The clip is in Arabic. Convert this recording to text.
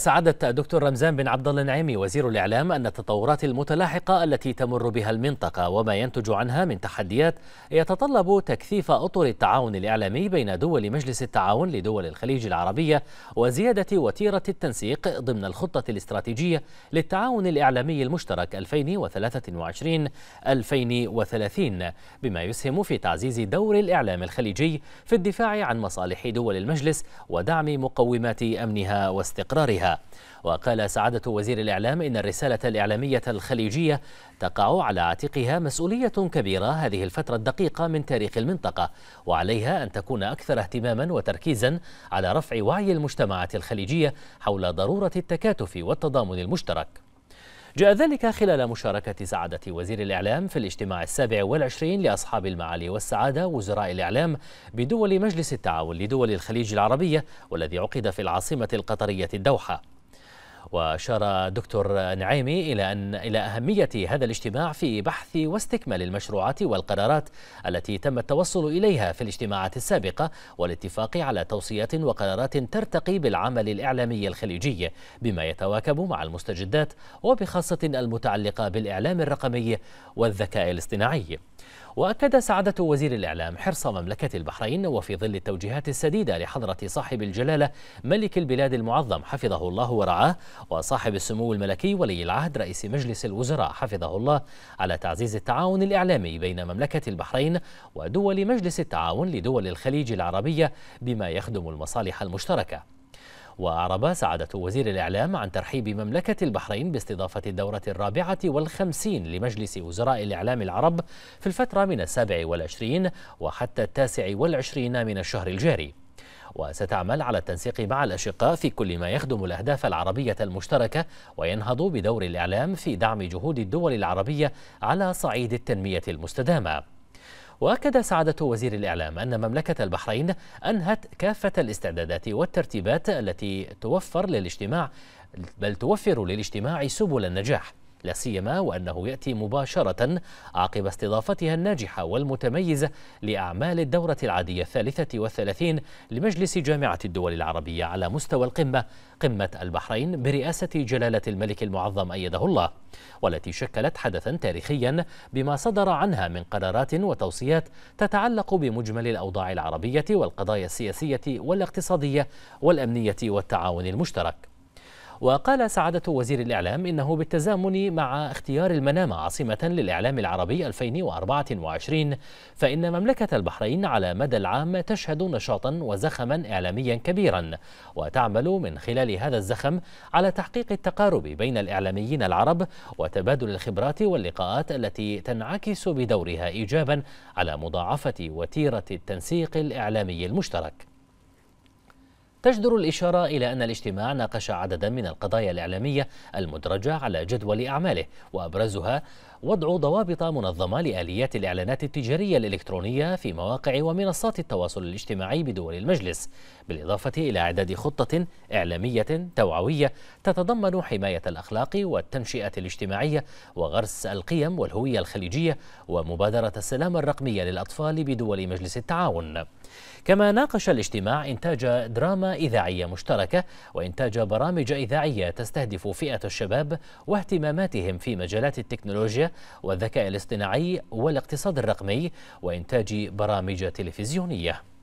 سعادة الدكتور رمزان بن عبد الله النعيمي وزير الإعلام أن التطورات المتلاحقة التي تمر بها المنطقة وما ينتج عنها من تحديات يتطلب تكثيف أطر التعاون الإعلامي بين دول مجلس التعاون لدول الخليج العربية وزيادة وتيرة التنسيق ضمن الخطة الاستراتيجية للتعاون الإعلامي المشترك 2023-2030 بما يسهم في تعزيز دور الإعلام الخليجي في الدفاع عن مصالح دول المجلس ودعم مقومات أمنها واستقرارها وقال سعادة وزير الإعلام إن الرسالة الإعلامية الخليجية تقع على عاتقها مسؤولية كبيرة هذه الفترة الدقيقة من تاريخ المنطقة وعليها أن تكون أكثر اهتماما وتركيزا على رفع وعي المجتمعات الخليجية حول ضرورة التكاتف والتضامن المشترك جاء ذلك خلال مشاركة سعادة وزير الإعلام في الاجتماع السابع والعشرين لأصحاب المعالي والسعادة وزراء الإعلام بدول مجلس التعاون لدول الخليج العربية والذي عقد في العاصمة القطرية الدوحة وأشار دكتور نعيمي إلى أن إلى أهمية هذا الاجتماع في بحث واستكمال المشروعات والقرارات التي تم التوصل إليها في الاجتماعات السابقة والاتفاق على توصيات وقرارات ترتقي بالعمل الإعلامي الخليجي بما يتواكب مع المستجدات وبخاصة المتعلقة بالإعلام الرقمي والذكاء الاصطناعي. وأكد سعادة وزير الإعلام حرص مملكة البحرين وفي ظل التوجيهات السديدة لحضرة صاحب الجلالة ملك البلاد المعظم حفظه الله ورعاه وصاحب السمو الملكي ولي العهد رئيس مجلس الوزراء حفظه الله على تعزيز التعاون الإعلامي بين مملكة البحرين ودول مجلس التعاون لدول الخليج العربية بما يخدم المصالح المشتركة وأعرب سعادة وزير الإعلام عن ترحيب مملكة البحرين باستضافة الدورة الرابعة والخمسين لمجلس وزراء الإعلام العرب في الفترة من السابع والعشرين وحتى التاسع والعشرين من الشهر الجاري وستعمل على التنسيق مع الأشقاء في كل ما يخدم الأهداف العربية المشتركة وينهض بدور الإعلام في دعم جهود الدول العربية على صعيد التنمية المستدامة وأكد سعادة وزير الإعلام أن مملكة البحرين أنهت كافة الاستعدادات والترتيبات التي توفر للاجتماع بل توفر للاجتماع سبل النجاح لا سيما وأنه يأتي مباشرة عقب استضافتها الناجحة والمتميزة لأعمال الدورة العادية الثالثة والثلاثين لمجلس جامعة الدول العربية على مستوى القمة قمة البحرين برئاسة جلالة الملك المعظم أيده الله والتي شكلت حدثا تاريخيا بما صدر عنها من قرارات وتوصيات تتعلق بمجمل الأوضاع العربية والقضايا السياسية والاقتصادية والأمنية والتعاون المشترك وقال سعادة وزير الإعلام إنه بالتزامن مع اختيار المنامة عاصمة للإعلام العربي 2024 فإن مملكة البحرين على مدى العام تشهد نشاطا وزخما إعلاميا كبيرا وتعمل من خلال هذا الزخم على تحقيق التقارب بين الإعلاميين العرب وتبادل الخبرات واللقاءات التي تنعكس بدورها إيجابا على مضاعفة وتيرة التنسيق الإعلامي المشترك تجدر الإشارة إلى أن الاجتماع ناقش عددا من القضايا الإعلامية المدرجة على جدول أعماله وأبرزها وضع ضوابط منظمة لآليات الإعلانات التجارية الإلكترونية في مواقع ومنصات التواصل الاجتماعي بدول المجلس بالإضافة إلى إعداد خطة إعلامية توعوية تتضمن حماية الأخلاق والتنشئة الاجتماعية وغرس القيم والهوية الخليجية ومبادرة السلامة الرقمية للأطفال بدول مجلس التعاون كما ناقش الاجتماع إنتاج دراما إذاعية مشتركة وإنتاج برامج إذاعية تستهدف فئة الشباب واهتماماتهم في مجالات التكنولوجيا والذكاء الاصطناعي والاقتصاد الرقمي وإنتاج برامج تلفزيونية